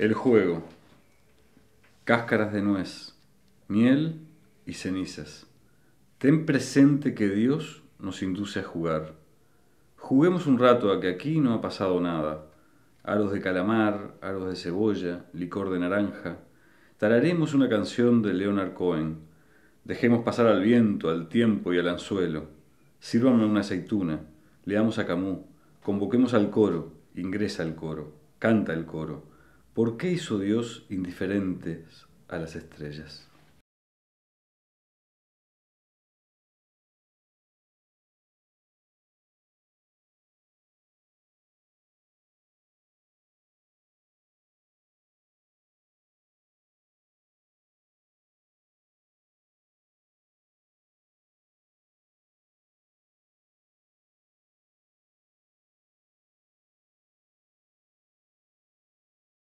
El juego. Cáscaras de nuez, miel y cenizas. Ten presente que Dios nos induce a jugar. Juguemos un rato a que aquí no ha pasado nada. Aros de calamar, aros de cebolla, licor de naranja. Tararemos una canción de Leonard Cohen. Dejemos pasar al viento, al tiempo y al anzuelo. Sírvame una aceituna. Leamos a Camus. Convoquemos al coro. Ingresa el coro. Canta el coro ¿Por qué hizo Dios indiferentes a las estrellas?